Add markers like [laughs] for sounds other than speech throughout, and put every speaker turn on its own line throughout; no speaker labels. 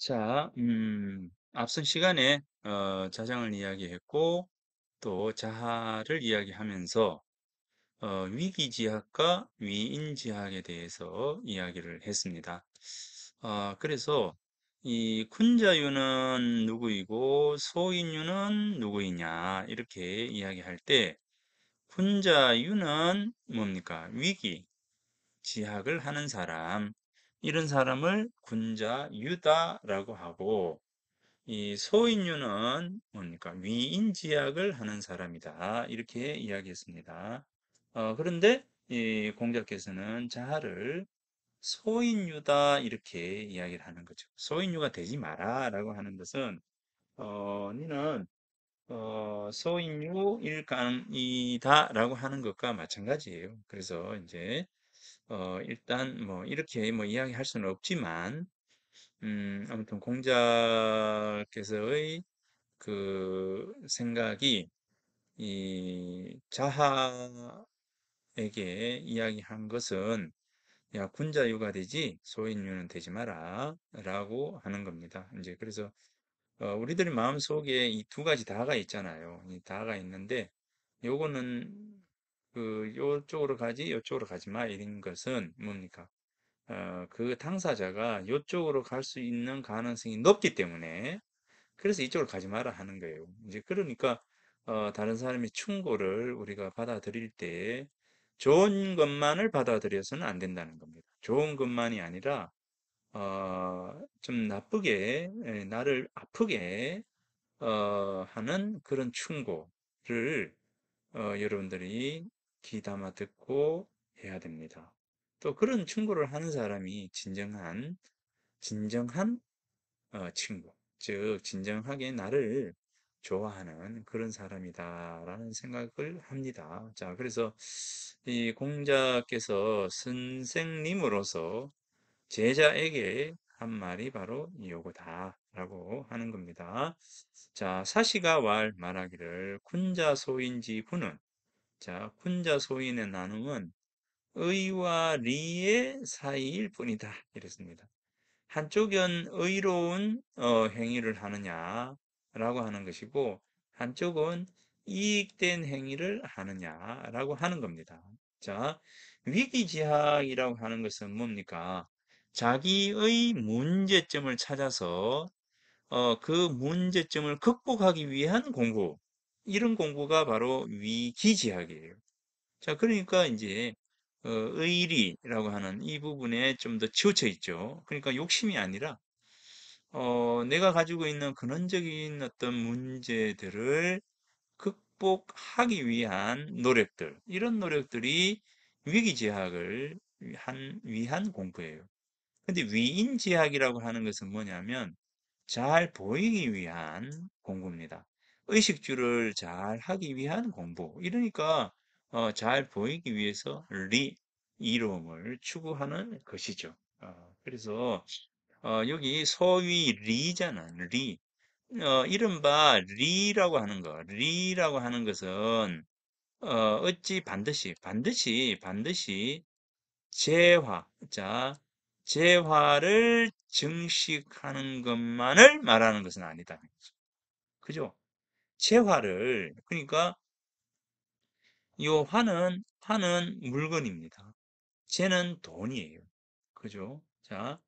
자, 음, 앞선 시간에 어, 자장을 이야기했고 또 자하를 이야기하면서 어, 위기지학과 위인지학에 대해서 이야기를 했습니다. 어, 그래서 이 군자유는 누구이고 소인유는 누구이냐 이렇게 이야기할 때 군자유는 뭡니까? 위기, 지학을 하는 사람, 이런 사람을 군자 유다라고 하고 이 소인유는 뭡니까 위인지약을 하는 사람이다 이렇게 이야기했습니다. 어, 그런데 이 공자께서는 자하를 소인유다 이렇게 이야기를 하는 거죠. 소인유가 되지 마라라고 하는 것은 어, 니는 어, 소인유일 가이다라고 하는 것과 마찬가지예요. 그래서 이제 어, 일단 뭐 이렇게 뭐 이야기할 수는 없지만 음, 아무튼 공자께서의 그 생각이 이 자하에게 이야기한 것은 야 군자유가 되지 소인유는 되지 마라 라고 하는 겁니다. 이제 그래서 어, 우리들 의 마음속에 이 두 가지 다가 있잖아요. 이 다가 있는데 요거는 그 요쪽으로 가지 요쪽으로 가지 마 이런 것은 뭡니까? 어, 그 당사자가 요쪽으로 갈 수 있는 가능성이 높기 때문에 그래서 이쪽으로 가지 마라 하는 거예요. 이제 그러니까 어, 다른 사람의 충고를 우리가 받아들일 때 좋은 것만을 받아들여서는 안 된다는 겁니다. 좋은 것만이 아니라 어, 좀 나쁘게 예, 나를 아프게 어, 하는 그런 충고를 어, 여러분들이 귀담아 듣고 해야 됩니다. 또 그런 충고를 하는 사람이 진정한 진정한 어, 친구, 즉 진정하게 나를 좋아하는 그런 사람이다라는 생각을 합니다. 자, 그래서 이 공자께서 선생님으로서 제자에게 한 말이 바로 이거다라고 하는 겁니다. 자, 사시가 왈 말하기를 군자소인지 분은 자, 혼자 소인의 나눔은 의와 리의 사이일 뿐이다. 이랬습니다. 한쪽은 의로운 어, 행위를 하느냐라고 하는 것이고 한쪽은 이익된 행위를 하느냐라고 하는 겁니다. 자, 위기지학이라고 하는 것은 뭡니까? 자기의 문제점을 찾아서 어, 그 문제점을 극복하기 위한 공부 이런 공부가 바로 위기지학이에요. 자, 그러니까 이제 어, 의리라고 하는 이 부분에 좀 더 치우쳐 있죠. 그러니까 욕심이 아니라 어, 내가 가지고 있는 근원적인 어떤 문제들을 극복하기 위한 노력들, 이런 노력들이 위기지학을 한 위한 공부예요. 근데 위인지학이라고 하는 것은 뭐냐면 잘 보이기 위한 공부입니다. 의식주를 잘 하기 위한 공부. 이러니까 어, 잘 보이기 위해서 리 이름을 추구하는 것이죠. 어, 그래서 어, 여기 소위 리잖아. 리. 어, 이른바 리라고 하는 거. 리라고 하는 것은 어, 어찌 반드시 반드시 반드시 재화. 자, 재화를 증식하는 것만을 말하는 것은 아니다. 그죠? 재화를 그러니까 이 화는 화는 물건입니다. 재는 돈이에요. 그죠? 자,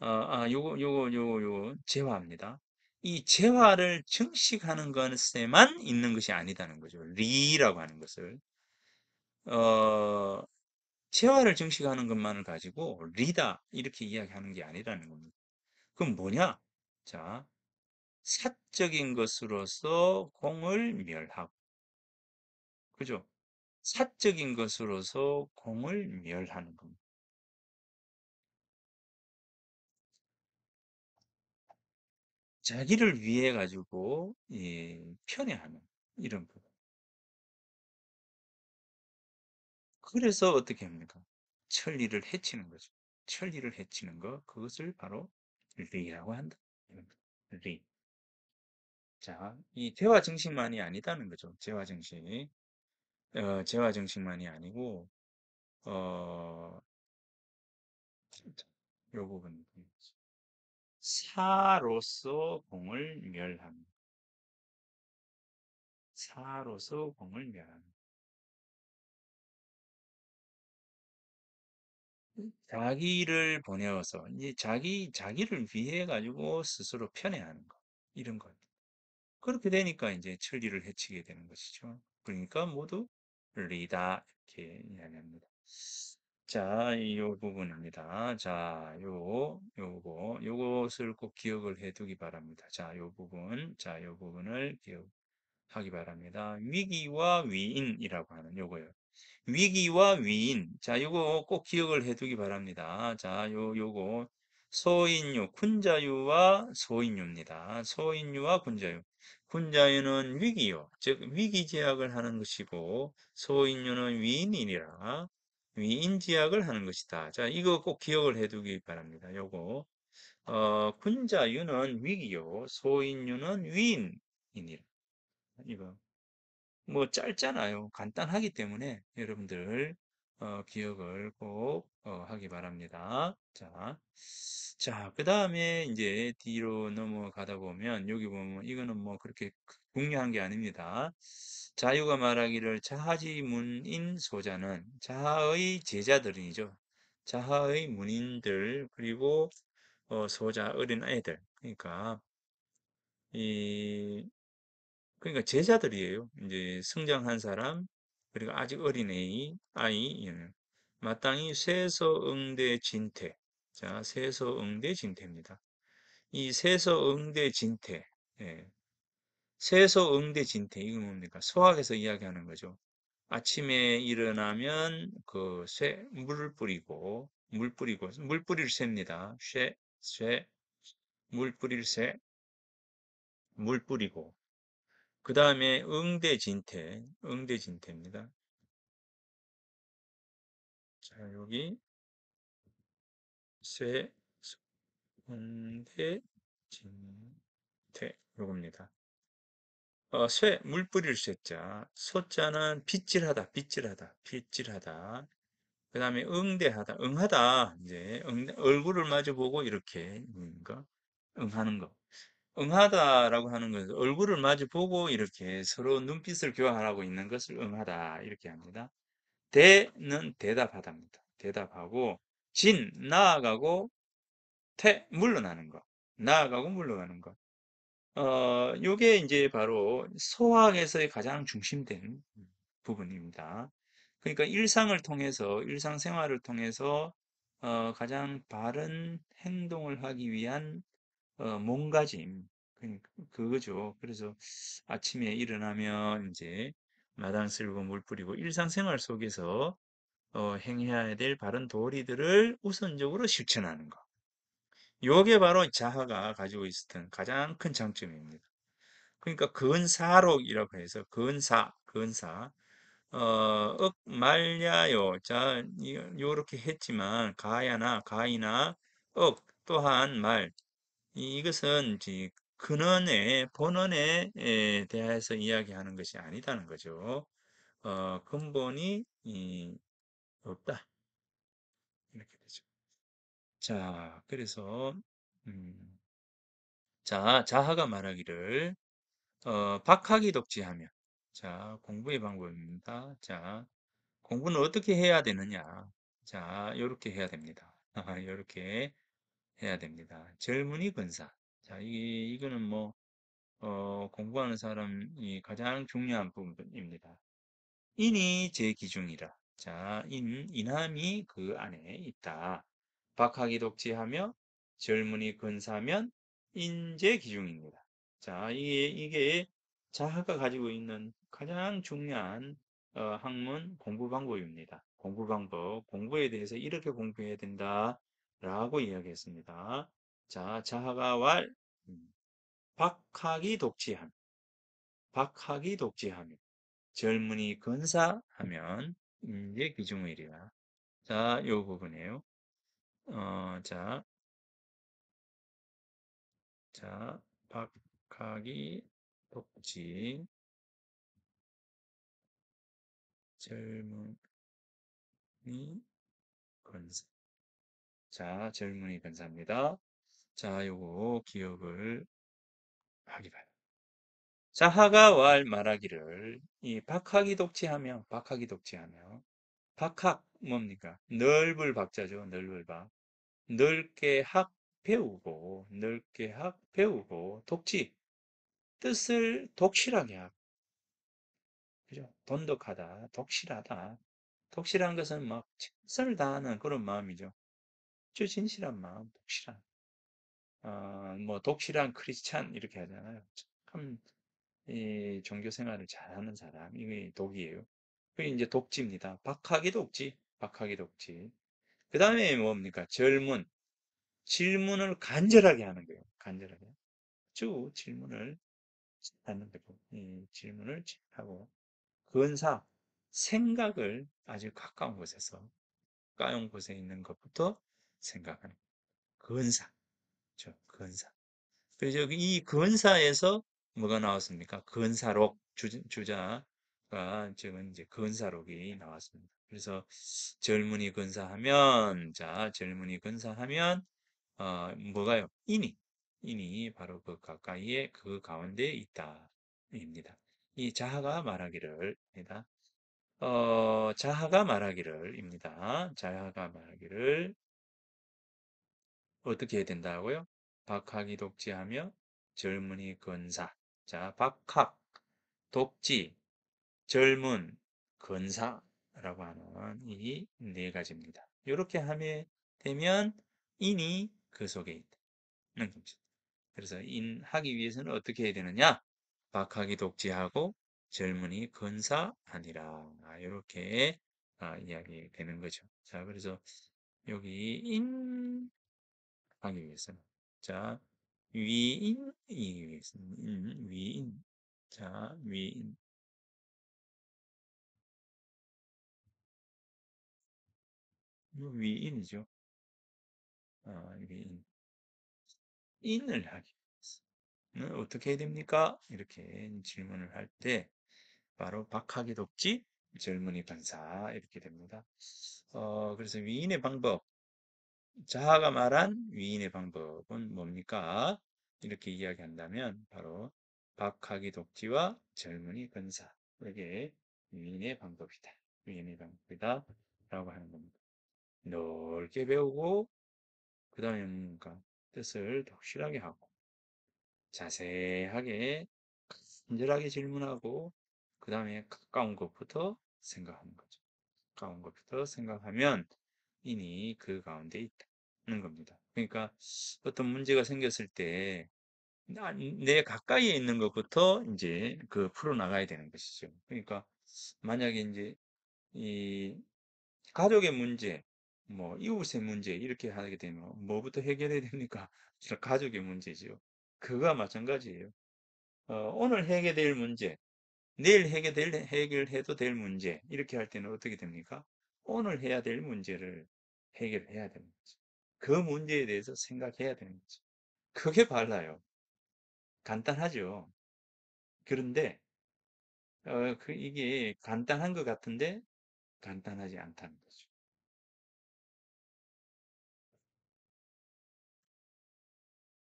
아, 아 요거 요거 요거 요거 재화입니다. 이 재화를 증식하는 것에만 있는 것이 아니다는 거죠. 리라고 하는 것을 어, 재화를 증식하는 것만을 가지고 리다 이렇게 이야기하는 게 아니라는 겁니다. 그럼 뭐냐? 자, 사적인 것으로서 공을 멸하고 그죠? 사적인 것으로서 공을 멸하는
겁니다. 자기를 위해 가지고 예, 편애하는 이런 부분. 그래서 어떻게 합니까?
천리를 해치는 거죠. 천리를 해치는 것 그것을 바로 리라고 한다. 리. 자, 이 대화 증식만이 아니다는 거죠. 재화 증식. 어, 재화 증식만이 아니고, 어,
요 부분. 사로서 공을 멸함. 사로서 공을 멸함.
자기를 보내어서, 이제 자기, 자기를 위해 가지고 스스로 편애하는 것. 이런 것. 그렇게 되니까 이제 천리를 해치게 되는 것이죠. 그러니까 모두 리다 이렇게 이야기합니다. 자, 이 부분입니다. 자, 요, 요거, 요것을 꼭 기억을 해두기 바랍니다. 자, 요 부분, 자, 요 부분을 기억하기 바랍니다. 위기와 위인이라고 하는 요거요. 위기와 위인. 자, 요거 꼭 기억을 해두기 바랍니다. 자, 요, 요거. 소인유, 군자유와 소인유입니다. 소인유와 군자유. 훈자유는 위기요, 즉 위기제약을 하는 것이고 소인유는 위인이니라 위인제약을 하는 것이다. 자, 이거 꼭 기억을 해두기 바랍니다. 요거 어, 군자유는 위기요, 소인유는 위인이니라. 이거 뭐 짧잖아요. 간단하기 때문에 여러분들 어, 기억을 꼭 어, 하기 바랍니다. 자, 자, 그 다음에 이제 뒤로 넘어가다 보면 여기 보면 이거는 뭐 그렇게 중요한 게 아닙니다. 자유가 말하기를 자하지문인 소자는 자하의 제자들이죠. 자하의 문인들 그리고 어, 소자 어린 아이들 그러니까 이 그러니까 제자들이에요. 이제 성장한 사람, 그리고 아직 어린애의 아이 는 마땅히 세서 응대 진태 자 세서 응대 진태입니다. 이 세서 응대 진태 예. 세서 응대 진태 이건 뭡니까? 소학에서 이야기하는 거죠. 아침에 일어나면 그 쇠, 물을 뿌리고 물 뿌리고 물 뿌릴 셉니다. 쇠, 쇠, 물 뿌릴 쇠, 물 뿌리고 그 다음에 응대진태,
응대진태입니다. 자, 여기 쇠, 응대,
진태 요겁니다. 어, 쇠, 물 뿌릴 쇠자. 소자는 빗질하다, 빗질하다, 빗질하다. 그 다음에 응대하다, 응하다. 이제 응, 얼굴을 마주보고 이렇게 응 응하는 거. 응하다라고 하는 것은 얼굴을 마주 보고 이렇게 서로 눈빛을 교환하고 있는 것을 응하다 이렇게 합니다. 대는 대답하답니다. 대답하고 진 나아가고 태 물러나는 것 나아가고 물러나는 것. 어, 요게 이제 바로 소학에서의 가장 중심된 부분입니다. 그러니까 일상을 통해서 일상생활을 통해서 어, 가장 바른 행동을 하기 위한 어, 몸가짐. 그러니까 그거죠 그래서 아침에 일어나면 이제 마당 쓸고 물 뿌리고 일상생활 속에서 어, 행해야 될 바른 도리들을 우선적으로 실천하는 거 요게 바로 자하가 가지고 있었던 가장 큰 장점입니다. 그러니까 근사록이라고 해서 근사, 근사, 어, 억 말려요. 자, 요렇게 했지만 가야나 가이나 억 또한 말 이것은 근원의 본원에 대해서 이야기하는 것이 아니다는 거죠. 어, 근본이 없다. 이렇게 되죠. 자, 그래서 음, 자 자하가 말하기를 어, 박학이 독지하면 자 공부의 방법입니다. 자 공부는 어떻게 해야 되느냐? 자 이렇게 해야 됩니다. 이렇게 [laughs] 해야 됩니다. 젊은이 근사. 자, 이 이거는 뭐, 어, 공부하는 사람이 가장 중요한 부분입니다. 인이 제 기중이라. 자, 인, 인함이 그 안에 있다. 박하기 독지하며 젊은이 근사면 인제 기중입니다. 자, 이게, 이게 자학가 가지고 있는 가장 중요한 어, 학문 공부 방법입니다. 공부 방법, 공부에 대해서 이렇게 공부해야 된다. 라고 이야기했습니다. 자, 자하가 왈, 음, 박학이 독지함. 박학이 독지함. 젊은이 건사하면, 이제 기중일이다. 자, 요
부분이에요. 어, 자. 자, 박학이 독지. 젊은이
건사. 자, 질문이 감사합니다. 자, 요거 기억을 하기 바요 자, 하가 왈 말하기를 이 박학이 독지하며 박학이 독지하며 박학 뭡니까? 넓을 박자죠. 넓을 박. 넓게 학 배우고 넓게 학 배우고 독지 뜻을 독실하게 하고 그죠? 돈독하다, 독실하다. 독실한 것은 막 최선을 다하는 그런 마음이죠. 아주 진실한 마음, 독실한, 어, 뭐, 독실한 크리스찬, 이렇게 하잖아요. 참, 이 종교 생활을 잘하는 사람, 이게 독이에요. 그게 이제 독지입니다. 박학이 독지, 박학이 독지. 그 다음에 뭡니까? 젊은, 질문을 간절하게 하는 거예요. 간절하게. 쭉 질문을 하는 거고, 이 질문을 하고, 근사, 생각을 아주 가까운 곳에서, 가까운 곳에 있는 것부터 생각하는 근사그 건사. 그래서 이근사에서 뭐가 나왔습니까? 근사록 주자, 가 지금 이제 건사록이 나왔습니다. 그래서 젊은이 근사하면자 젊은이 근사하면 어, 뭐가요? 인이 인이 바로 그 가까이에 그 가운데 있다입니다. 이 자하가 말하기를입니다. 어, 자하가 말하기를입니다. 자하가 말하기를 어떻게 해야 된다고요? 박학이 독지하며 젊은이 근사. 자, 박학, 독지, 젊은, 근사라고 하는 이 네 가지입니다. 이렇게 하면 되면 인이 그 속에 있다. 그래서 인하기 위해서는 어떻게 해야 되느냐? 박학이 독지하고 젊은이 근사아니라 이렇게 아, 아, 이야기 되는 거죠. 자, 그래서 여기 인 하기 위해서. 자, 위인, 이기 위해서. 음, 위인. 자, 위인.
위인이죠. 아, 위인. 인을 하기 위해서.
음, 어떻게 해야 됩니까? 이렇게 질문을 할 때, 바로 박하기 돕지, 젊은이 반사. 이렇게 됩니다. 어, 그래서 위인의 방법. 자아가 말한 위인의 방법은 뭡니까? 이렇게 이야기한다면 바로 박학이 독지와 젊은이 근사 이게 위인의 방법이다. 위인의 방법이다 라고 하는 겁니다. 넓게 배우고 그 다음에 뭡니 뜻을 독실하게 하고 자세하게 간절하게 질문하고 그 다음에 가까운 것부터 생각하는 거죠. 가까운 것부터 생각하면 이이그 가운데 있다는 겁니다. 그러니까 어떤 문제가 생겼을 때 내 가까이에 있는 것부터 이제 그 풀어나가야 되는 것이죠. 그러니까 만약에 이제 이 가족의 문제, 뭐 이웃의 문제 이렇게 하게 되면 뭐부터 해결해야 됩니까? [laughs] 가족의 문제죠 그거와 마찬가지예요. 어, 오늘 해결될 문제, 내일 해결될 해결해도 될 문제 이렇게 할 때는 어떻게 됩니까? 오늘 해야 될 문제를 해결해야 되는 거죠. 그 문제에 대해서 생각해야 되는 거죠. 그게 발라요. 간단하죠. 그런데 어, 그
이게 간단한 것 같은데 간단하지 않다는 거죠.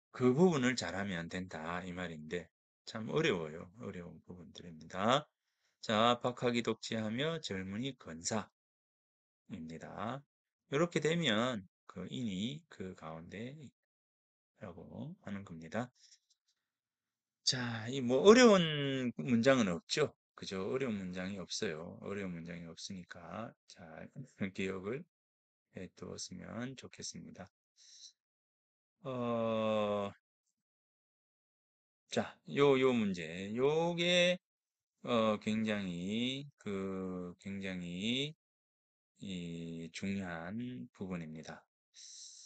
그 부분을
잘하면 된다 이 말인데 참 어려워요. 어려운 부분들입니다. 자, 박하기 독지하며 젊은이 건사. 입니다. 이렇게 되면 그 인이 그 가운데 라고 하는 겁니다. 자, 이 뭐 어려운 문장은 없죠. 그죠? 어려운 문장이 없어요. 어려운 문장이 없으니까 자, [laughs] 기억을 해두었으면 좋겠습니다. 어, 자, 요, 요 문제. 요게, 어, 굉장히, 그, 굉장히, 이 중요한 부분입니다.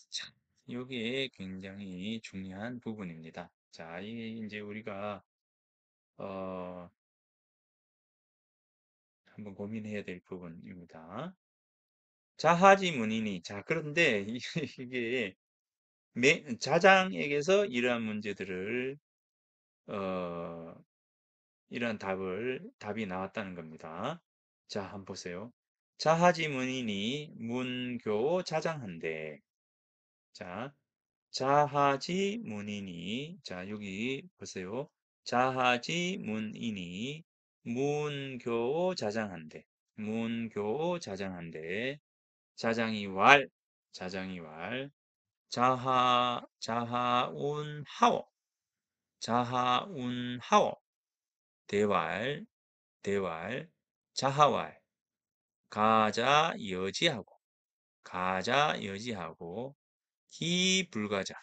자, 여기에 굉장히 중요한 부분입니다. 자, 이게 이제 우리가 어, 한번 고민해야 될 부분입니다. 자하지 문인이 자, 그런데 [laughs] 이게 매, 자장에게서 이러한 문제들을 어, 이런 답을 답이 나왔다는 겁니다. 자, 한번 보세요. 자하지 문이니 문교 자장한데 자 자하지 문이니 자 여기 보세요 자하지 문이니 문교 자장한데 문교 자장한데 자장이 왈 자장이 왈 자하 자하운 하워 자하운 하워 대왈 대왈 자하왈 가자 여지하고 가자 여지하고 기 불가자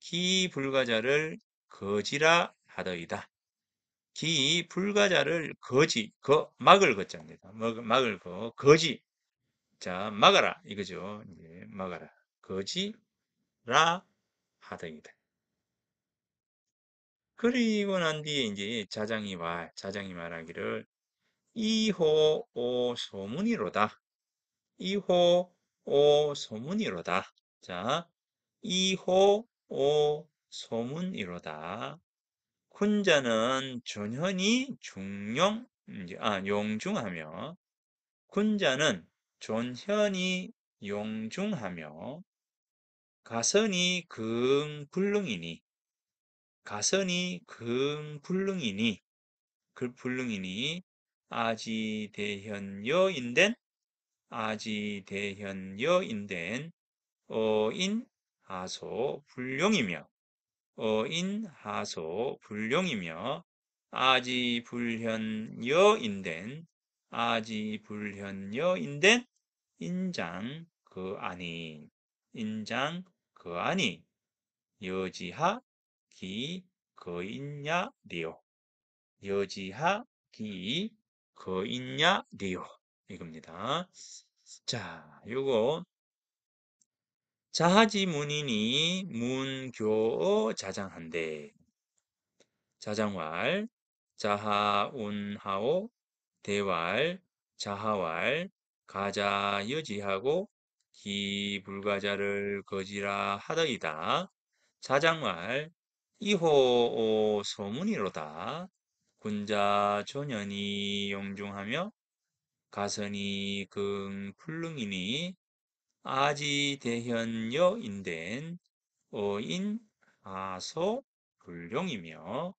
기 불가자를 거지라 하더이다. 기 불가자를 거지 거 막을 거자입니다. 막, 을거 거지 자 막아라 이거죠. 예, 막아라 거지라 하더이다. 그리고 난 뒤에 이제 자장이 말 자장이 말하기를 이호 오 소문이로다. 이호 오 소문이로다. 자, 이호 오 소문이로다. 군자는 존현이 중용 아 용중하며 군자는 존현이 용중하며 가선이 긍불릉이니 가선이 긍불릉이니 글불릉이니 아지대현여인덴 아지대현여인덴 어인 하소 불용이며 어인 하소 불용이며 아지불현여인덴 아지불현여인덴 인장 그 아니 인장 그 아니 여지하 기그 있냐 리오 여지하 기거 그 있냐 네요 이겁니다 자 요거 자하지 문인이 문교 어 자장한대 자장왈 자하운하오 대왈 자하왈 가자 여지하고 기불가자를 거지라 하더이다 자장왈 이호 소문이로다 군자 초년이 용중하며 가선이 긍 풀릉이니 아지대현여 인된 어인 아소 불룡이며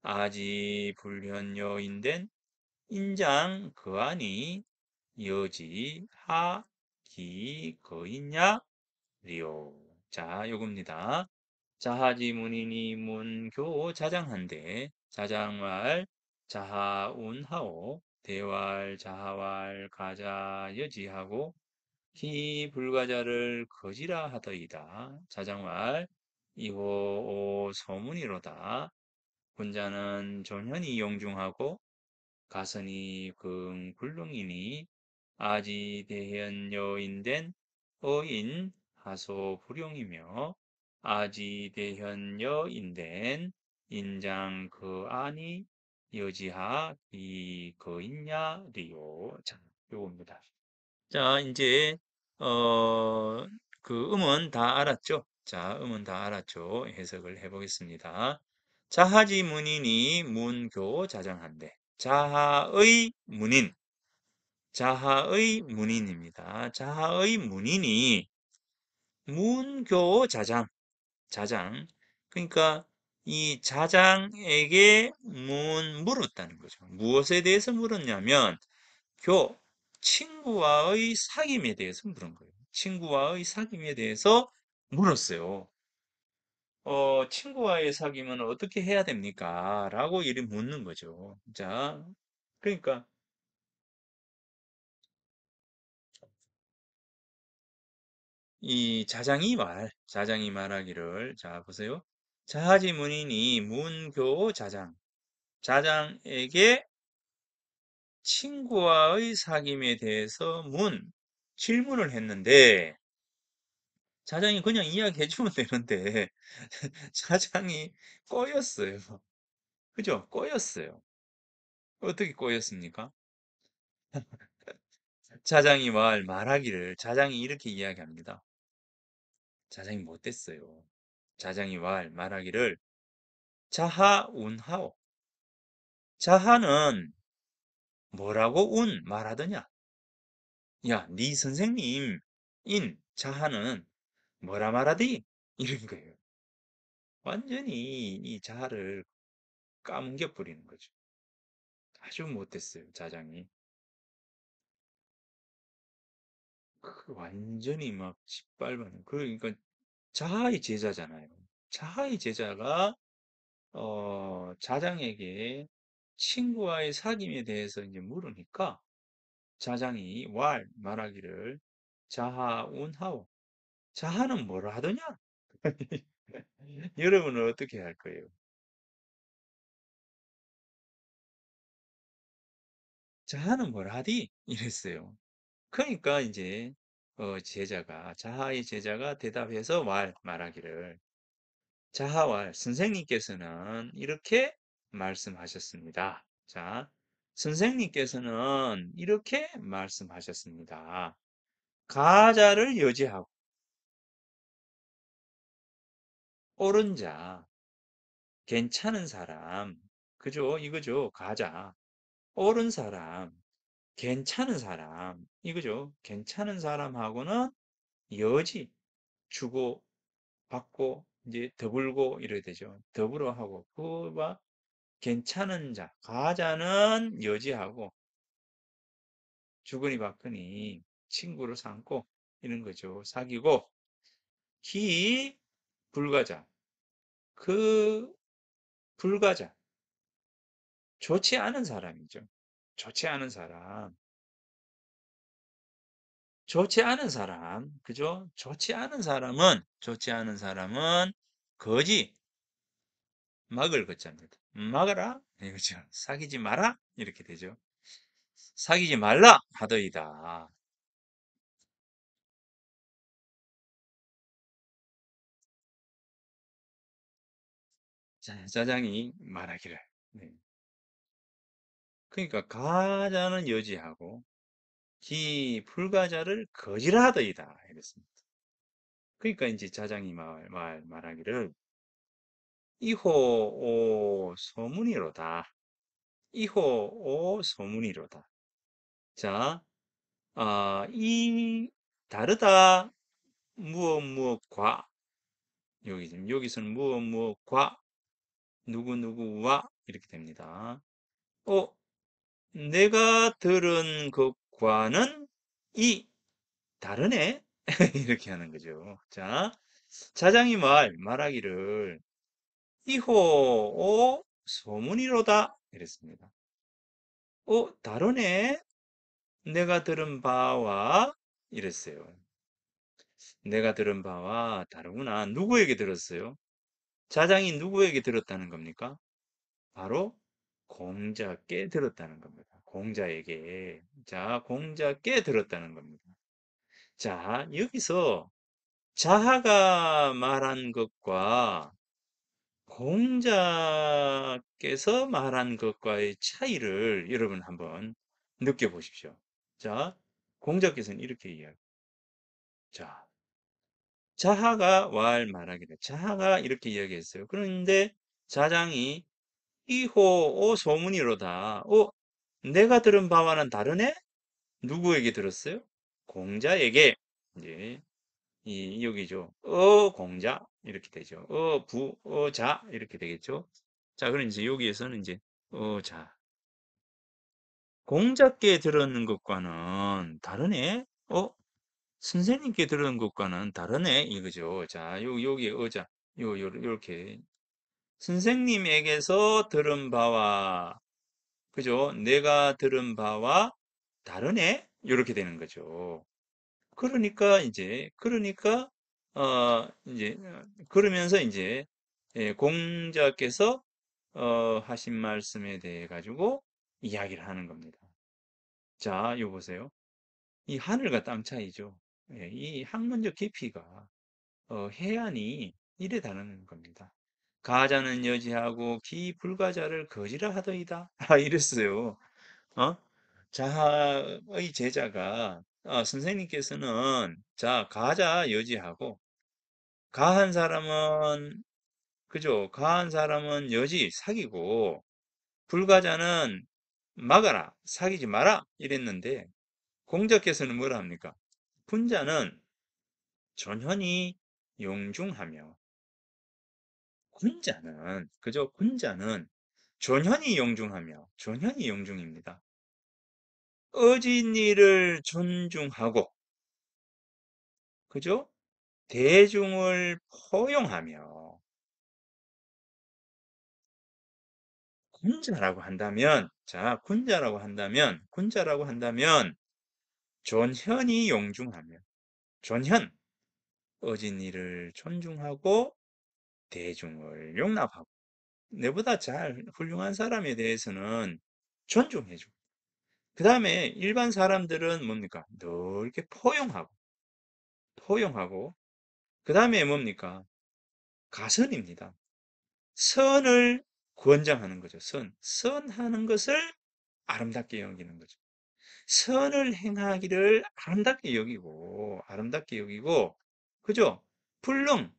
아지불현여 인된 인장 그안이 여지 하기 거있냐 리오 자 요겁니다 자하지 문인이 문교 자장한데 자장말 자하운하오 대활 자하왈 가자 여지하고 히 불가자를 거지라 하더이다. 자장말 이호 오 서문이로다. 군자는 존현이 용중하고 가선이 긍 굴릉이니 아지 대현 여인된 어인 하소 불용이며 아지 대현 여인된 인장 그 안이 여지하 이그 있냐리요. 자, 요겁니다. 자, 이제 어 그 음은 다 알았죠? 자, 음은 다 알았죠? 해석을 해 보겠습니다. 자하지 문인이 문교 자장한데 자하의 문인 자하의 문인입니다. 자하의 문인이 문교 자장 자장 그러니까 이 자장에게 물었다는 거죠. 무엇에 대해서 물었냐면 교 친구와의 사귐에 대해서 물은 거예요. 친구와의 사귐에 대해서 물었어요. 어, 친구와의 사귐은 어떻게 해야 됩니까? 라고 이리 묻는 거죠. 자, 그러니까 이 자장이 말, 자장이 말하기를 자 보세요. 자하지 문인이 문교자장, 자장에게 친구와의 사귐에 대해서 문, 질문을 했는데, 자장이 그냥 이야기해주면 되는데, [laughs] 자장이 꼬였어요. 그죠? 꼬였어요. 어떻게 꼬였습니까? [laughs] 자장이 말, 말하기를, 자장이 이렇게 이야기합니다. 자장이 못됐어요. 자장이왈 말하기를 자하 운하오. 자하는 뭐라고 운 말하더냐? 야, 네 선생님 인 자하는 뭐라 말하디? [laughs] 이런 거예요. 완전히 이 자아를 까뭉겨 버리는 거죠. 아주 못됐어요, 자장이.
그 완전히 막
짓밟아는 그러니까 자하의 제자잖아요. 자하의 제자가 어, 자장에게 친구와의 사귐에 대해서 이제 물으니까 자장이 왈 말하기를 자하 운하오 자하는 뭘 하더냐? [laughs] 여러분은 어떻게 할 거예요? 자하는 뭘 하디? 이랬어요. 그러니까 이제 어, 제자가 자하의 제자가 대답해서 왈 말하기를 자하 와 선생님께서는 이렇게 말씀하셨습니다. 자, 선생님께서는 이렇게 말씀하셨습니다. 가자를 여지하고
옳은 자,
괜찮은 사람, 그죠? 이거죠. 가자. 옳은 사람, 괜찮은 사람 이거죠. 괜찮은 사람하고는 여지 주고 받고 이제 더불고 이래 되죠. 더불어 하고 그와 괜찮은 자 가자는 여지하고 주거니 받거니 친구를 삼고 이런 거죠. 사귀고 기 불가자 그 불가자 좋지 않은 사람이죠. 좋지 않은 사람. 좋지 않은 사람, 그죠? 좋지 않은 사람은, 좋지 않은 사람은, 거지, 막을 걷자입니다. 막아라, 이죠 네, 사귀지 마라, 이렇게 되죠. 사귀지 말라, 하더이다. 자, 장이 말하기를. 네. 그러니까 가자는 여지하고 기 불가자를 거지라하더이다 이랬습니다. 그러니까 이제 자장이 말, 말 말하기를 이호 오 소문이로다. 이호 오 소문이로다. 자, 아, 이 다르다 무엇 무엇과 여기 여기서는 무엇 무엇과 누구 누구와 이렇게 됩니다. 어 내가 들은 것과는 이 다르네 [laughs] 이렇게 하는 거죠. 자 자장이 말 말하기를 이호 소문이로다 이랬습니다. 어 다르네 내가 들은 바와 이랬어요. 내가 들은 바와 다르구나. 누구에게 들었어요? 자장이 누구에게 들었다는 겁니까? 바로 공자께 들었다는 겁니다. 공자에게. 자, 공자께 들었다는 겁니다. 자, 여기서 자하가 말한 것과 공자께서 말한 것과의 차이를 여러분 한번 느껴보십시오. 자, 공자께서는 이렇게 이야기. 자, 자하가 왈 말하기를. 자하가 이렇게 이야기했어요. 그런데 자장이 이호오 어, 소문이로다. 어, 내가 들은 바와는 다르네? 누구에게 들었어요? 공자에게. 이이 예, 여기죠. 어 공자 이렇게 되죠. 어부어자 이렇게 되겠죠. 자, 그럼 이제 여기에서는 이제 어 자. 공자께 들은 것과는 다르네. 어? 선생님께 들은 것과는 다르네. 이거죠. 자, 요 여기 어자. 요, 요 요렇게 선생님에게서 들은 바와 그죠? 내가 들은 바와 다르네? 이렇게 되는 거죠. 그러니까 이제 그러니까 어 이제 어, 그러면서 이제 예, 공자께서 어, 하신 말씀에 대해 가지고 이야기를 하는 겁니다. 자, 요 보세요. 이 하늘과 땅 차이죠. 예, 이 학문적 깊이가 어, 해안이 이래 다른 겁니다. 가자는 여지하고 비 불가자를 거지라 하더이다. [laughs] 아, 이랬어요. 어? 자의 제자가 아, 선생님께서는 자 가자 여지하고 가한 사람은 그죠? 가한 사람은 여지 사귀고 불가자는 막아라 사귀지 마라 이랬는데 공자께서는 뭐라 합니까? 분자는 전현이 용중하며 군자는 그저 군자는 전현이 용중하며 전현이 용중입니다. 어진이를 존중하고 그죠?
대중을 포용하며
군자라고 한다면 자 군자라고 한다면 군자라고 한다면 존현이 용중하며 존현 어진이를 존중하고 대중을 용납하고 내보다 잘 훌륭한 사람에 대해서는 존중해주고 그 다음에 일반 사람들은 뭡니까? 넓게 포용하고 포용하고 그 다음에 뭡니까? 가선입니다. 선을 권장하는 거죠. 선. 선하는 것을 아름답게 여기는 거죠. 선을 행하기를 아름답게 여기고 아름답게 여기고 그죠? 불능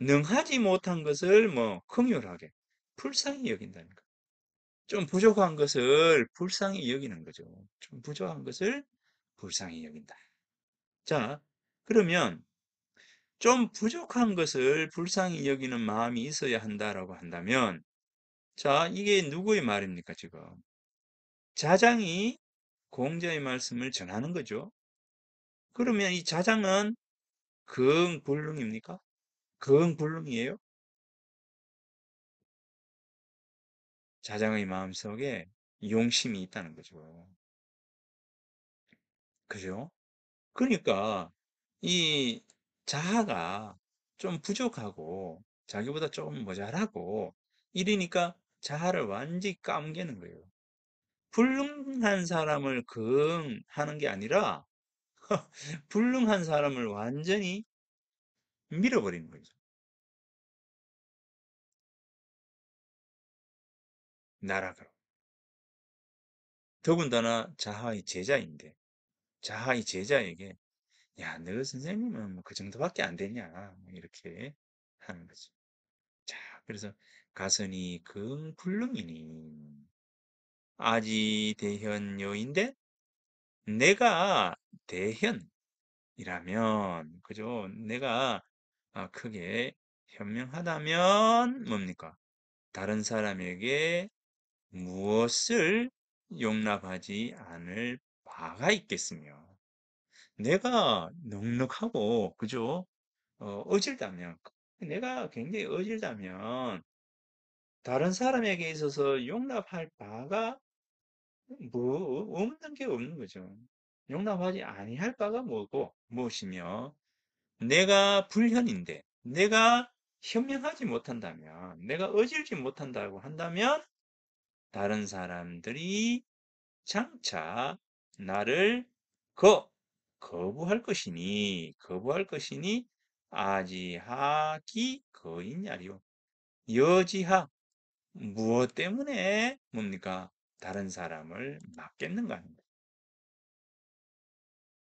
능하지 못한 것을 뭐 긍휼하게 불쌍히 여긴다니까. 좀 부족한 것을 불쌍히 여기는 거죠. 좀 부족한 것을 불쌍히 여긴다. 자, 그러면 좀 부족한 것을 불쌍히 여기는 마음이 있어야 한다라고 한다면 자, 이게 누구의 말입니까, 지금? 자장이 공자의 말씀을 전하는 거죠. 그러면 이 자장은 긍불능입니까? 그건 굴름이에요?
자장의 마음속에 용심이 있다는 거죠.
그죠? 그러니까 이 자아가 좀 부족하고 자기보다 조금 모자라고 이러니까 자아를 완전히 까먹는 거예요. 불능한 사람을 그하는게 아니라 [laughs] 불능한 사람을 완전히
밀어버리는 거죠. 나락으로. 더군다나 자하의
제자인데 자하의 제자에게 야, 너 선생님은 뭐그 정도밖에 안 되냐 뭐 이렇게 하는 거죠 자, 그래서 가선이 그불능이니 아지 대현요인데 내가 대현이라면 그죠? 내가 아, 크게 현명하다면 뭡니까? 다른 사람에게 무엇을 용납하지 않을 바가 있겠으며 내가 넉넉하고 그죠? 어, 질다면 내가 굉장히 어질다면 다른 사람에게 있어서 용납할 바가 뭐 없는 게 없는 거죠. 용납하지 아니할 바가 뭐고 무엇이며 내가 불현인데 내가 현명하지 못한다면 내가 어질지 못한다고 한다면 다른 사람들이 장차 나를 거, 거부할 것이니 거부할 것이니 아지하기 거인야리오 여지하 무엇 때문에 뭡니까 다른 사람을 막겠는가 하는 거예요.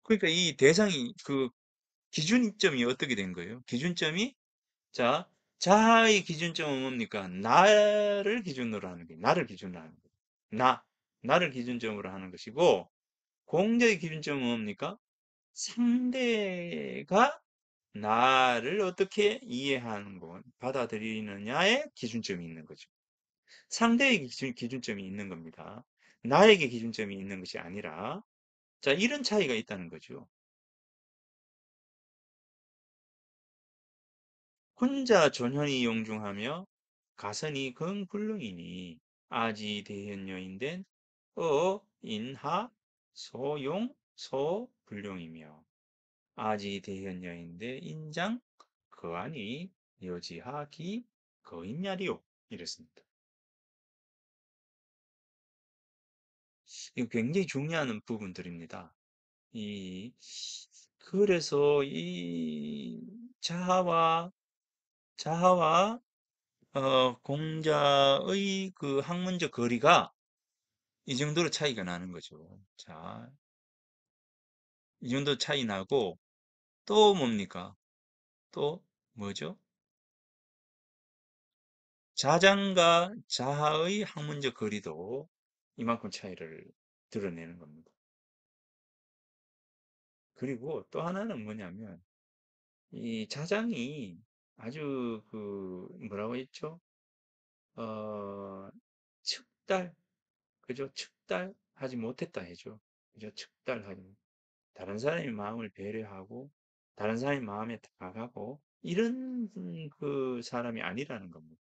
그러니까 이 대상이 그 기준점이 어떻게 된 거예요? 기준점이 자 자아의 기준점은 뭡니까? 나를 기준으로 하는 게 나를 기준으로 하는 거예요. 나 나를 기준점으로 하는 것이고 공자의 기준점은 뭡니까? 상대가 나를 어떻게 이해하는 건 받아들이느냐의 기준점이 있는 거죠. 상대의 기준, 기준점이 있는 겁니다. 나에게 기준점이 있는 것이 아니라 자 이런 차이가 있다는 거죠. 혼자 전현이 용중하며 가선이 금불능이니 아지 대현녀인된어 인하 소용 소불룡이며 아지 대현녀인데 인장 거안이 여지하기 거인야리오 이랬습니다.
이거 굉장히 중요한
부분들입니다. 이 그래서 이자와 자하와 어, 공자의 그 학문적 거리가 이 정도로 차이가 나는 거죠. 자, 이 정도 차이 나고 또 뭡니까? 또 뭐죠? 자장과 자하의 학문적 거리도 이만큼 차이를 드러내는 겁니다.
그리고 또 하나는 뭐냐면
이 자장이 아주 그 뭐라고 했죠? 어, 측달, 그죠? 측달하지 못했다 해죠. 그죠? 측달하니. 다른 사람의 마음을 배려하고, 다른 사람의 마음에 다가가고, 이런 그 사람이 아니라는 겁니다.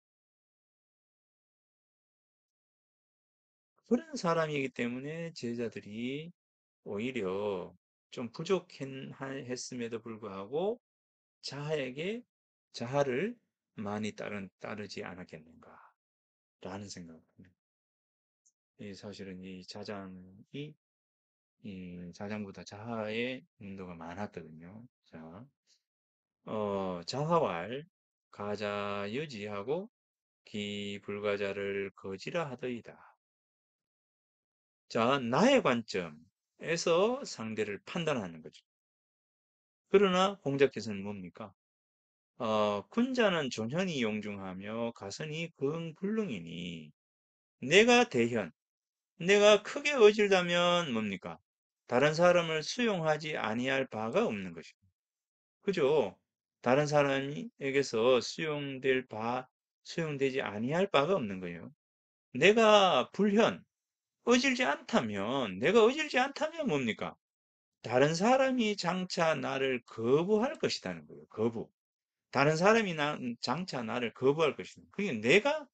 그런 사람이기 때문에 제자들이 오히려 좀 부족했음에도 불구하고 자에게 자아를 많이 따른, 따르지 않았겠는가 라는 생각을 합니다. 이 사실은 이 자장이 이 자장보다 자아의 인도가 많았거든요. 자, 어, 자하왈 가자 여지하고 기 불가자를 거지라 하더이다. 자, 나의 관점에서 상대를 판단하는 거죠. 그러나 공자께서는 뭡니까? 어, 군자는 존현이 용중하며 가선이 근불능이니 내가 대현, 내가 크게 어질다면 뭡니까? 다른 사람을 수용하지 아니할 바가 없는 것입니다. 그죠? 다른 사람에게서 수용될 바, 수용되지 아니할 바가 없는 거예요. 내가 불현, 어질지 않다면, 내가 어질지 않다면 뭡니까? 다른 사람이 장차 나를 거부할 것이라는 거예요. 거부. 다른 사람이 나, 장차 나를 거부할 것이다. 그게 내가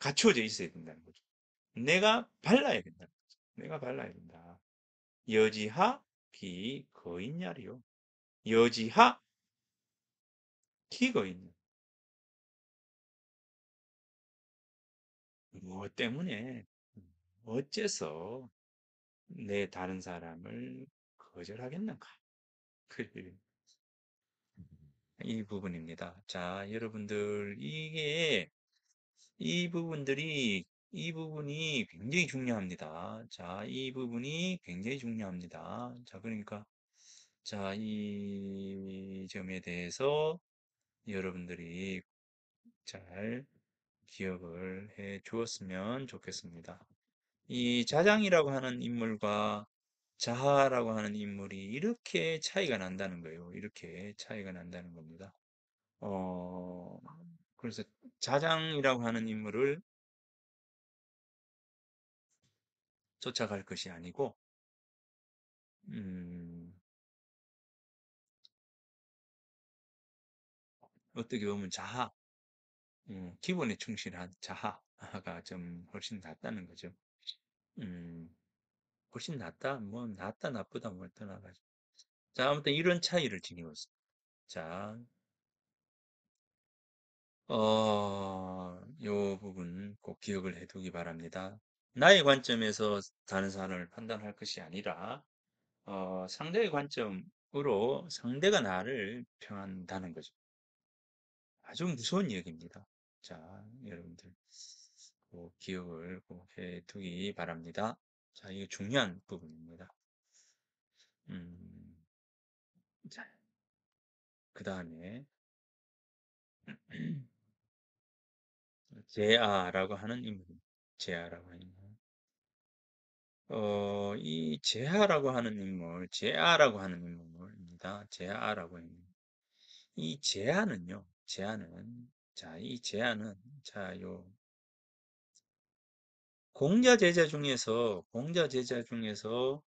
갖춰져 있어야 된다는 거죠. 내가 발라야 된다는 거죠. 내가 발라야 된다. 여지하 비 거인야리요. 여지하 기거인야. 뭐 때문에 어째서 내 다른 사람을 거절하겠는가? [laughs] 그래. 이 부분입니다. 자, 여러분들, 이게, 이 부분들이, 이 부분이 굉장히 중요합니다. 자, 이 부분이 굉장히 중요합니다. 자, 그러니까, 자, 이 점에 대해서 여러분들이 잘 기억을 해 주었으면 좋겠습니다. 이 자장이라고 하는 인물과 자하라고 하는 인물이 이렇게 차이가 난다는 거예요. 이렇게 차이가 난다는 겁니다. 어, 그래서 자장이라고 하는 인물을
쫓아갈 것이 아니고, 음,
어떻게 보면 자하, 음, 기본에 충실한 자하가 좀 훨씬 낫다는 거죠. 음, 훨씬 낫다, 뭐, 낫다, 나쁘다, 뭐 떠나가지고. 자, 아무튼 이런 차이를 지니고 자, 어, 요 부분 꼭 기억을 해두기 바랍니다. 나의 관점에서 다른 사람을 판단할 것이 아니라, 어, 상대의 관점으로 상대가 나를 평한다는 거죠. 아주 무서운 이야기입니다 자, 여러분들, 꼭 기억을 꼭 해두기 바랍니다. 자, 이게 중요한 부분입니다. 음, 자, 그 다음에 [clears throat]
제아라고 하는
인물 제아라고 하는 어, 이 제아라고 하는 인물, 제아라고 하는 인물입니다. 제아라고 하는 이 제아는요, 제아는, 자, 이 제아는, 자, 요, 공자 제자 중에서 공자 제자 중에서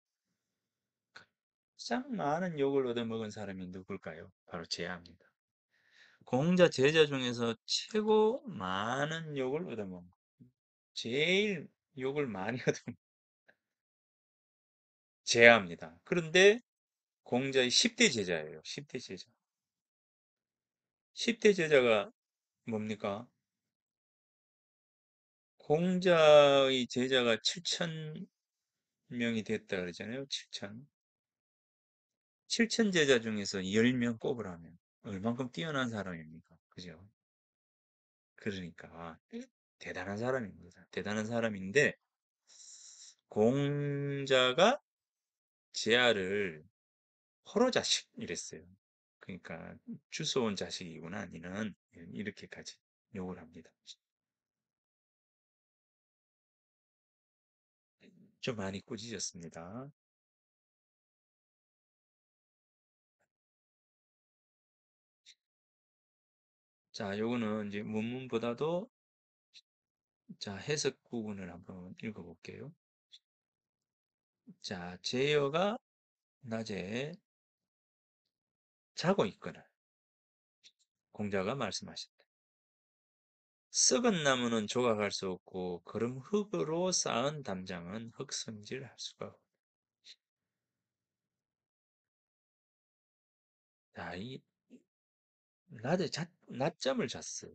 가장 많은 욕을 얻어먹은 사람이 누굴까요? 바로 제아입니다. 공자 제자 중에서 최고 많은 욕을 얻어먹은 제일 욕을 많이 [laughs] 얻어먹은 제아입니다. 그런데 공자의 10대 제자예요. 10대 제자. 10대 제자가 뭡니까? 공자의 제자가 7천 명이 됐다 그러잖아요. 7천. 7천 제자 중에서 10명 꼽으라면 얼만큼 뛰어난 사람입니까? 그죠? 그러니까 음. 대단한 사람입니다. 대단한 사람인데 공자가 제아를 허로자식이랬어요. 그러니까 주소온 자식이구나 아 니는 이렇게까지 욕을 합니다.
좀 많이 꾸짖었습니다.
자, 요거는 이제 문문보다도 자, 해석 부분을 한번 읽어볼게요. 자,
제어가 낮에 자고 있거나
공자가 말씀하셨다. 썩은 나무는 조각할 수 없고 그름 흙으로 쌓은 담장은 흙성질할 수가 없다. 자, 이 낮에 자, 낮잠을 잤어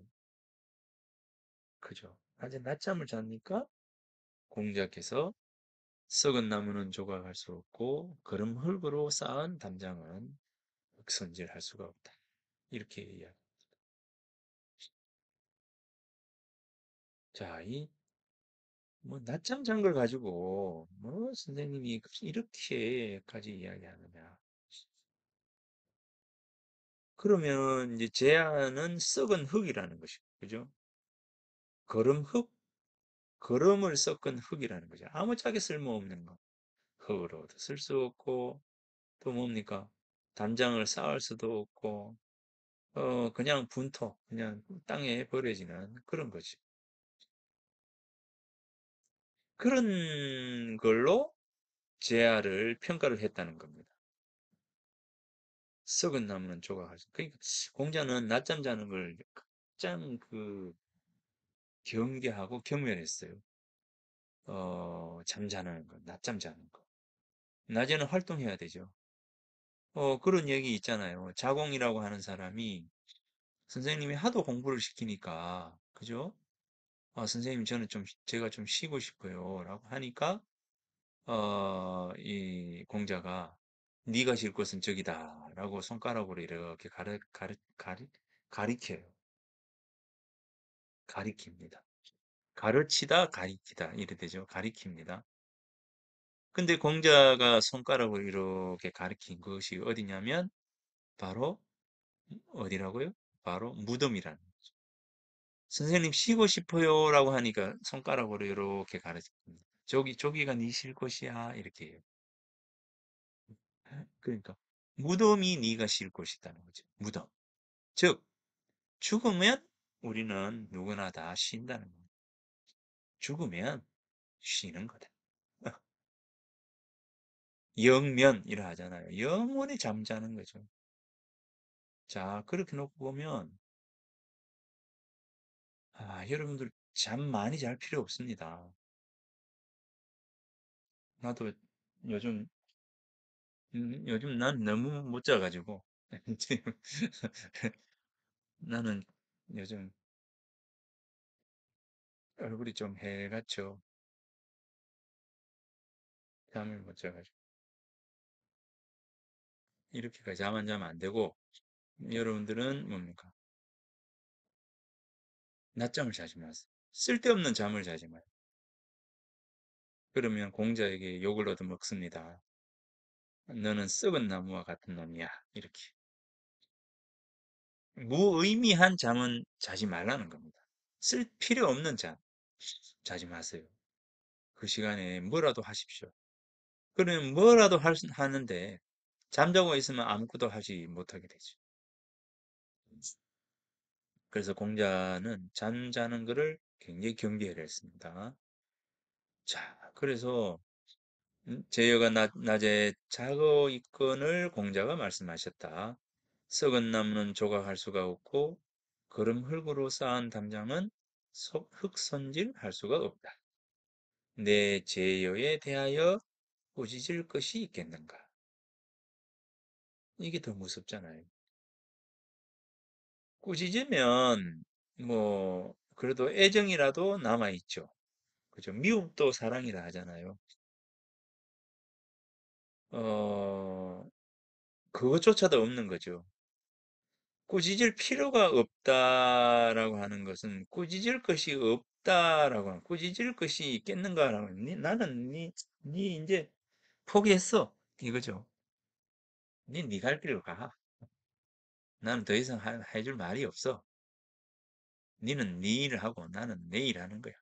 그죠? 낮에 낮잠을 자니까 공자께서 썩은 나무는 조각할 수 없고 그름 흙으로 쌓은 담장은 흙성질할 수가 없다.
이렇게 이야기. 자, 이,
뭐, 낮잠 잔 걸 가지고, 뭐, 선생님이 이렇게까지 이야기하느냐. 그러면, 이제, 제안은 썩은 흙이라는 것이죠 그죠? 걸음 흙? 걸음을 섞은 흙이라는 거죠. 아무짝에 쓸모없는 거. 흙으로도 쓸 수 없고, 또 뭡니까? 단장을 쌓을 수도 없고, 어, 그냥 분토, 그냥 땅에 버려지는 그런 거지. 그런 걸로 재아를 평가를 했다는 겁니다. 썩은 나무는 조각하지. 그러니까 공자는 낮잠 자는 걸 가장 그 경계하고 경멸했어요. 어, 잠자는 거, 낮잠 자는 거. 낮에는 활동해야 되죠. 어, 그런 얘기 있잖아요. 자공이라고 하는 사람이 선생님이 하도 공부를 시키니까, 그죠? 어, 선생님 저는 좀 제가 좀 쉬고 싶어요라고 하니까 어, 이 공자가 네가 쉴 곳은 저기다라고 손가락으로 이렇게 가르 가르 가리 가리켜요. 가리킵니다. 가르치다 가리키다 이래 되죠. 가리킵니다. 근데 공자가 손가락으로 이렇게 가리킨 것이 어디냐면 바로 어디라고요? 바로 무덤이라는 선생님 쉬고 싶어요 라고 하니까 손가락으로 이렇게 가르칩니다. 저기 저기가 네쉴 곳이야 이렇게 해요. [laughs] 그러니까 무덤이 네가 쉴 곳이다는 거죠. 무덤. 즉 죽으면 우리는 누구나 다 쉰다는 거예요.
죽으면 쉬는 거다. [laughs] 영면이라 하잖아요. 영원히 잠자는 거죠. 자, 그렇게 놓고 보면 아, 여러분들 잠 많이 잘 필요 없습니다. 나도 요즘
음, 요즘 난 너무 못 자가지고 [laughs] 나는 요즘 얼굴이
좀 해같죠. 잠을 못 자가지고 이렇게까지 잠 안 자면 안 되고 여러분들은 뭡니까? 낮잠을 자지 마세요. 쓸데없는 잠을 자지 마요. 그러면 공자에게 욕을 얻어먹습니다.
너는 썩은 나무와 같은 놈이야. 이렇게. 무의미한 잠은 자지 말라는 겁니다. 쓸 필요 없는 잠. 자지 마세요. 그 시간에 뭐라도 하십시오. 그러면 뭐라도 할, 하는데 잠자고 있으면 아무것도 하지 못하게 되죠. 그래서 공자는 잔자는 것을 굉장히 경계를 했습니다. 자, 그래서 음, 제여가 낮에 자거 이건을 공자가 말씀하셨다. 썩은 나무는 조각할 수가 없고 걸음 흙으로 쌓은 담장은 흙선질할 수가 없다. 내 제여에 대하여 꾸짖을 것이
있겠는가? 이게 더 무섭잖아요.
꾸짖으면 뭐 그래도 애정이라도 남아 있죠. 그죠? 미움도 사랑이라 하잖아요. 어 그것조차도 없는 거죠. 꾸짖을 필요가 없다라고 하는 것은 꾸짖을 것이 없다라고 하는 꾸짖을 것이 있겠는가라고 니, 나는 니, 니 이제 포기했어 이거죠. 니니갈 길로 가. 나는 더 이상 하, 해줄 말이 없어. 니는 네 일을 하고 나는 내일 하는 거야.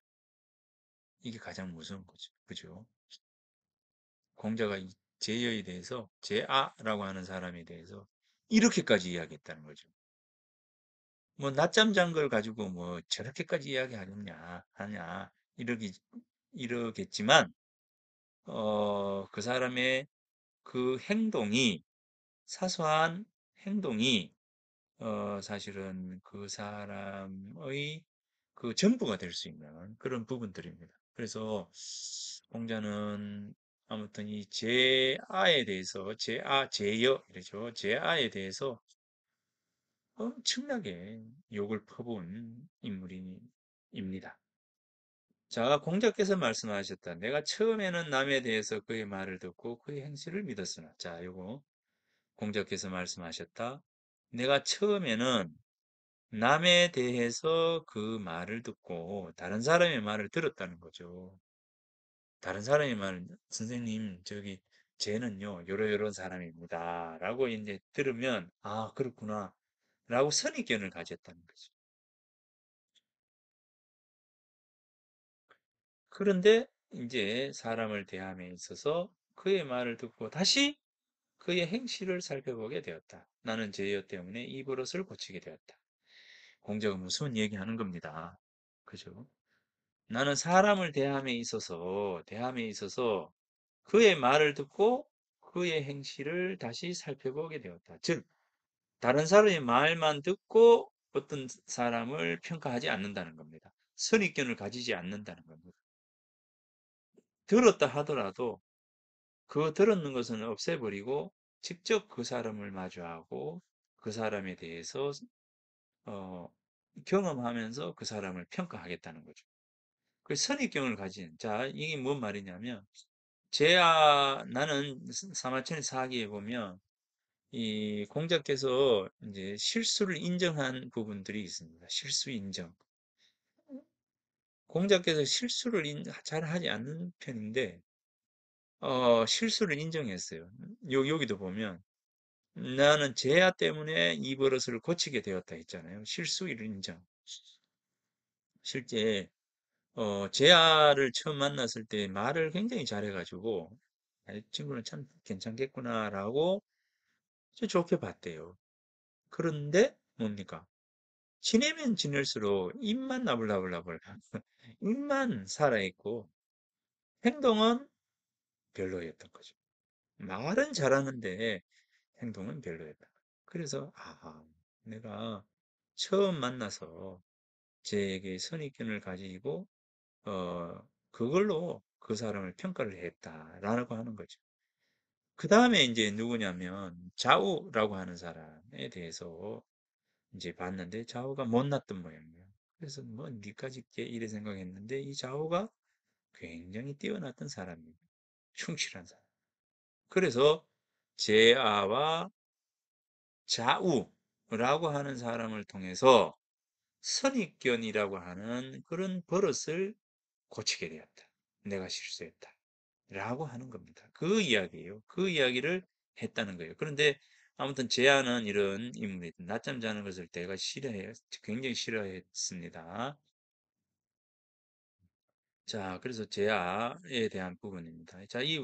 이게 가장 무서운 거죠. 그죠? 공자가 제여에 대해서 제아라고 하는 사람에 대해서 이렇게까지 이야기했다는 거죠. 뭐 낮잠 잔 걸 가지고 뭐 저렇게까지 이야기하느냐 하냐 이러기 이러겠지만 어그 사람의 그 행동이 사소한 행동이 어, 사실은 그 사람의 그 전부가 될 수 있는 그런 부분들입니다. 그래서 공자는 아무튼 이제 아에 대해서 제 아, 제여 이러죠. 제 아에 대해서 엄청나게 욕을 퍼부은 인물입니다. 자, 공자께서 말씀하셨다. 내가 처음에는 남에 대해서 그의 말을 듣고 그의 행실을 믿었으나. 자, 이거 공자께서 말씀하셨다. 내가 처음에는 남에 대해서 그 말을 듣고 다른 사람의 말을 들었다는 거죠. 다른 사람의 말을, 선생님, 저기, 쟤는요, 요러 요런 사람입니다. 라고 이제 들으면, 아, 그렇구나. 라고 선입견을 가졌다는 거죠. 그런데 이제 사람을 대함에 있어서 그의 말을 듣고 다시 그의 행실을 살펴보게 되었다. 나는 제이어 때문에 이 버릇을 고치게 되었다. 공자가 무슨 얘기하는 겁니다. 그죠? 나는 사람을 대함에 있어서 대함에 있어서 그의 말을 듣고 그의 행실을 다시 살펴보게 되었다. 즉 다른 사람의 말만 듣고 어떤 사람을 평가하지 않는다는 겁니다. 선입견을 가지지 않는다는 겁니다. 들었다 하더라도 그 들었는 것은 없애버리고 직접 그 사람을 마주하고 그 사람에 대해서 어, 경험하면서 그 사람을 평가하겠다는 거죠. 그 선입견을 가진 자 이게 뭔 말이냐면 제아 나는 사마천의 사기에 보면 이 공자께서 이제 실수를 인정한 부분들이 있습니다. 실수 인정. 음. 공자께서 실수를 잘 하지 않는 편인데 어, 실수를 인정했어요. 요, 여기도 보면 나는 제야 때문에 이 버릇을 고치게 되었다 했잖아요. 실수를 인정. 실제 어, 제아를 처음 만났을 때 말을 굉장히 잘해가지고 아, 이 친구는 참 괜찮겠구나라고 좋게 봤대요. 그런데 뭡니까? 지내면 지낼수록 입만 나불나불나불 [laughs] 입만 살아있고 행동은 별로였던 거죠. 말은 잘하는데 행동은 별로였다. 그래서 아 내가 처음 만나서 제게 선입견을 가지고 어 그걸로 그 사람을 평가를 했다라고 하는 거죠. 그 다음에 이제 누구냐면 좌우라고 하는 사람에 대해서 이제 봤는데 좌우가 못났던 모양이에요. 그래서 뭐 니까지 게 이래 생각했는데 이 좌우가 굉장히 뛰어났던 사람입니다. 충실한 사람. 그래서 제아와 자우라고 하는 사람을 통해서 선입견이라고 하는 그런 버릇을 고치게 되었다. 내가 실수했다. 라고 하는 겁니다. 그 이야기예요. 그 이야기를 했다는 거예요. 그런데 아무튼 제아는 이런 인물이 낮잠 자는 것을 내가 싫어해요. 굉장히 싫어했습니다. 자, 그래서 제아에 대한 부분입니다. 자, 이,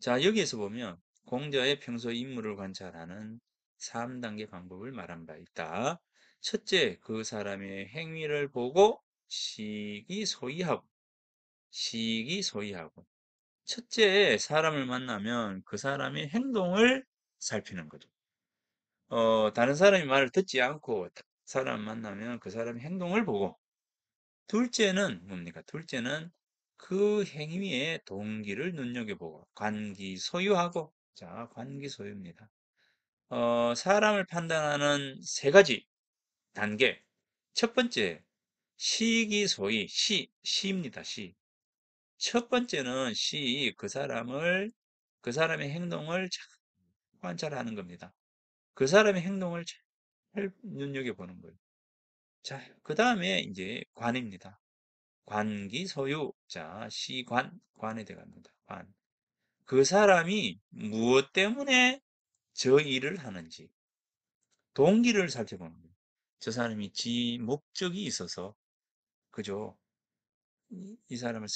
자, 여기에서 보면 공자의 평소 인물을 관찰하는 3단계 방법을 말한 바 있다. 첫째, 그 사람의 행위를 보고 시기소이하고, 시기소이하고. 첫째, 사람을 만나면 그 사람의 행동을 살피는 거죠. 어, 다른 사람이 말을 듣지 않고 사람 만나면 그 사람의 행동을 보고 둘째는 뭡니까? 둘째는 그 행위의 동기를 눈여겨보고 관기 소유하고 자 관기 소유입니다. 어, 사람을 판단하는 세 가지 단계 첫 번째 시기 소위 시 시입니다 시. 첫 번째는 시 그 사람을 그 사람의 행동을 잘 관찰하는 겁니다. 그 사람의 행동을 잘 눈여겨보는 거예요. 자, 그 다음에 이제 관입니다. 관기 소유. 자, 시관, 관에 들어갑니다. 관. 그 사람이 무엇 때문에 저 일을 하는지 동기를 살펴보는 거예요. 저 사람이 지 목적이 있어서 그죠? 이, 이 사람을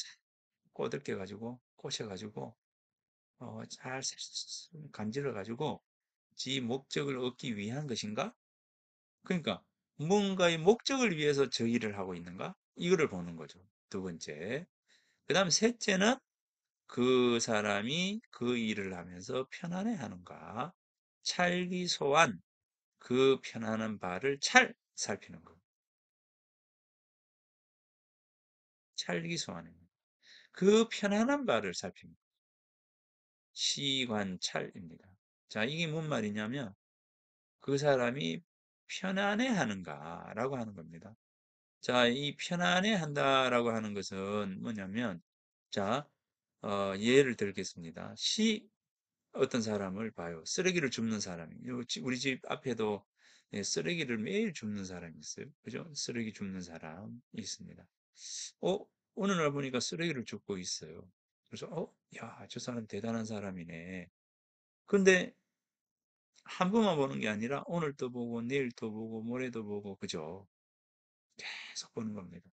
꼬들겨 가지고 꼬셔가지고 어, 잘 간질러 가지고 지 목적을 얻기 위한 것인가? 그러니까 무언가의 목적을 위해서 저일를 하고 있는가? 이거를 보는 거죠. 두 번째. 그 다음 셋째는 그 사람이 그 일을 하면서 편안해 하는가? 찰기소환, 그 편안한 바를 잘
살피는 거. 찰기소환입니다.
그 편안한 바를 살핍니다. 시관찰입니다. 자, 이게 뭔 말이냐면 그 사람이 편안해 하는가라고 하는 겁니다. 자, 이 편안해 한다라고 하는 것은 뭐냐면, 자, 어, 예를 들겠습니다. 시 어떤 사람을 봐요. 쓰레기를 줍는 사람이. 우리 집 앞에도 예, 쓰레기를 매일 줍는 사람이 있어요. 그죠? 쓰레기 줍는 사람이 있습니다. 어, 어느 날 보니까 쓰레기를 줍고 있어요. 그래서, 어, 야, 저 사람 대단한 사람이네. 근데 한 번만 보는 게 아니라 오늘도 보고 내일도 보고 모레도 보고 그죠? 계속 보는 겁니다.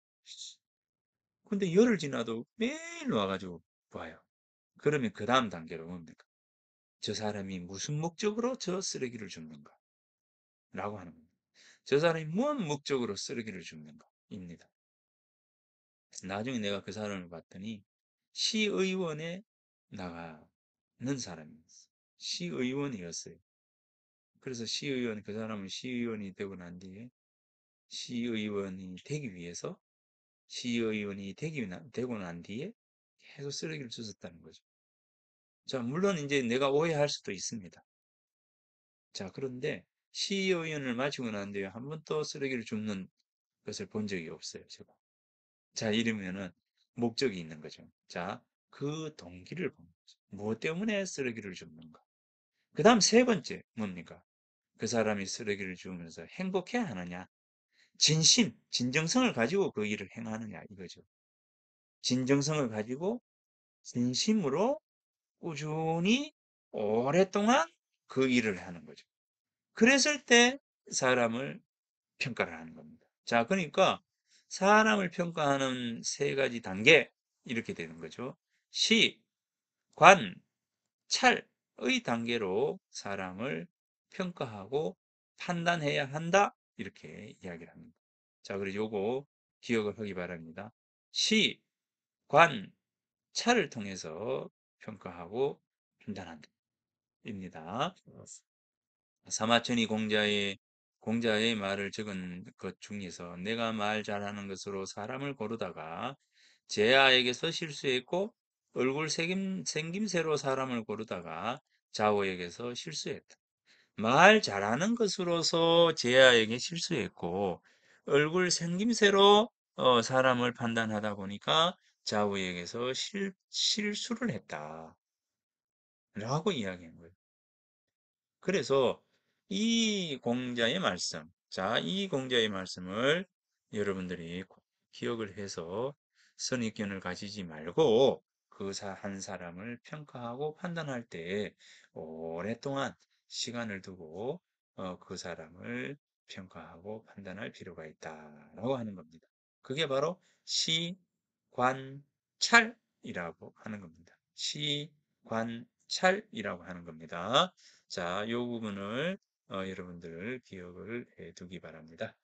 근데 열흘 지나도 매일 와가지고 봐요. 그러면 그 다음 단계로 뭡니까? 저 사람이 무슨 목적으로 저 쓰레기를 줍는가? 라고 하는 겁니다. 저 사람이 뭔 목적으로 쓰레기를 줍는가? 입니다. 나중에 내가 그 사람을 봤더니 시의원에 나가는 사람이었어요. 시의원이었어요. 그래서 시의원, 그 사람은 시의원이 되고 난 뒤에 시의원이 되기 위해서 시의원이 되기, 되고 난 뒤에 계속 쓰레기를 주셨다는 거죠. 자, 물론 이제 내가 오해할 수도 있습니다. 자, 그런데 시의원을 마치고 난 뒤에 한 번 또 쓰레기를 줍는 것을 본 적이 없어요, 제가. 자, 이러면은 목적이 있는 거죠. 자, 그 동기를 보는 거죠. 무엇 뭐 때문에 쓰레기를 줍는가? 그 다음 세 번째, 뭡니까? 그 사람이 쓰레기를 주우면서 행복해 하느냐? 진심, 진정성을 가지고 그 일을 행하느냐 이거죠. 진정성을 가지고 진심으로 꾸준히 오랫동안 그 일을 하는 거죠. 그랬을 때 사람을 평가를 하는 겁니다. 자, 그러니까 사람을 평가하는 세 가지 단계 이렇게 되는 거죠. 시, 관, 찰의 단계로 사람을 평가하고 판단해야 한다. 이렇게 이야기를 합니다. 자, 그리고 요거 기억을 하기 바랍니다. 시, 관, 차를 통해서 평가하고 판단한다. 입니다. 사마천이 공자의 공자의 말을 적은 것 중에서 내가 말 잘하는 것으로 사람을 고르다가 제아에게서 실수했고 얼굴 생김, 생김새로 사람을 고르다가 자오에게서 실수했다. 말 잘하는 것으로서 제아에게 실수했고 얼굴 생김새로 어, 사람을 판단하다 보니까 좌우에게서 실, 실수를 했다. 라고 이야기한 거예요. 그래서 이 공자의 말씀, 자, 이 공자의 말씀을 여러분들이 기억을 해서 선입견을 가지지 말고 그 한 사람을 평가하고 판단할 때 오랫동안 시간을 두고 어, 그 사람을 평가하고 판단할 필요가 있다라고 하는 겁니다. 그게 바로 시관찰이라고 하는 겁니다. 시관찰이라고 하는 겁니다. 자, 이 부분을 어, 여러분들 기억을 해두기 바랍니다.